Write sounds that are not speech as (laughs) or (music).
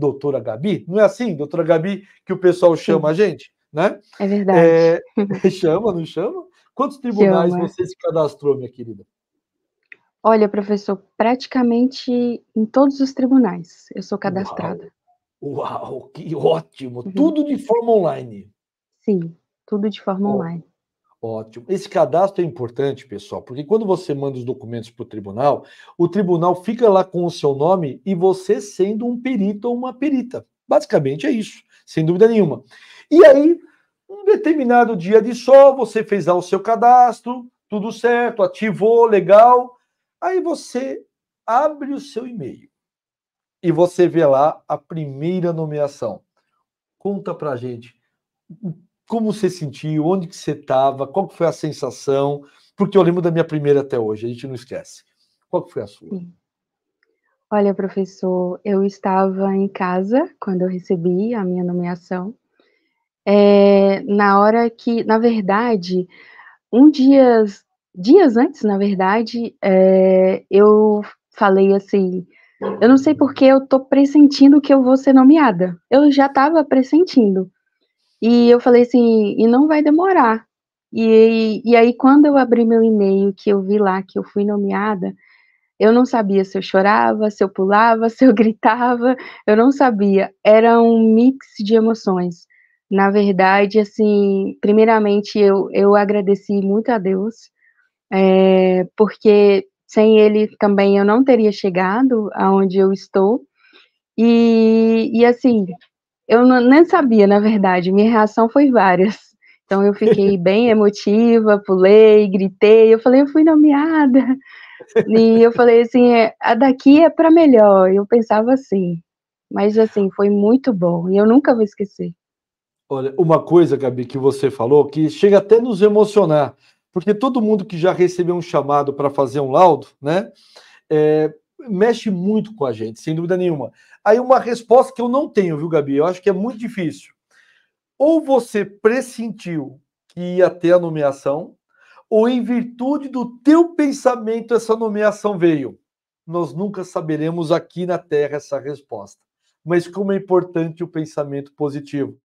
doutora Gabi. Não é assim, doutora Gabi, que o pessoal chama Sim. a gente, né? É verdade. É, (laughs) chama, não chama? Quantos tribunais chama. você se cadastrou, minha querida? Olha, professor, praticamente em todos os tribunais eu sou cadastrada. Uau, Uau que ótimo! Uhum. Tudo de forma online. Sim, tudo de forma oh. online. Ótimo. Esse cadastro é importante, pessoal, porque quando você manda os documentos para o tribunal, o tribunal fica lá com o seu nome e você sendo um perito ou uma perita. Basicamente é isso, sem dúvida nenhuma. E aí, um determinado dia de sol, você fez lá o seu cadastro, tudo certo, ativou, legal. Aí você abre o seu e-mail e você vê lá a primeira nomeação. Conta pra gente o como você sentiu, onde que você estava, qual foi a sensação, porque eu lembro da minha primeira até hoje, a gente não esquece. Qual foi a sua? Olha, professor, eu estava em casa quando eu recebi a minha nomeação. É, na hora que, na verdade, um dia, dias antes, na verdade, é, eu falei assim, eu não sei porque eu tô pressentindo que eu vou ser nomeada. Eu já estava pressentindo. E eu falei assim, e não vai demorar. E, e aí, quando eu abri meu e-mail, que eu vi lá que eu fui nomeada, eu não sabia se eu chorava, se eu pulava, (laughs) se eu gritava, eu não sabia. Era um mix de emoções. Na verdade, assim, primeiramente eu, eu agradeci muito a Deus, é, porque sem Ele também eu não teria chegado aonde eu estou. E, e assim, eu não, nem sabia, na verdade, minha reação foi várias. Então eu fiquei (laughs) bem emotiva, pulei, gritei, eu falei, eu fui nomeada. E eu falei assim, é, a daqui é para melhor. Eu pensava assim. Mas assim, foi muito bom e eu nunca vou esquecer. Olha, uma coisa, Gabi, que você falou que chega até nos emocionar, porque todo mundo que já recebeu um chamado para fazer um laudo, né? É, mexe muito com a gente, sem dúvida nenhuma. Aí uma resposta que eu não tenho, viu, Gabi? Eu acho que é muito difícil. Ou você pressentiu que ia ter a nomeação, ou em virtude do teu pensamento essa nomeação veio. Nós nunca saberemos aqui na Terra essa resposta. Mas como é importante o pensamento positivo.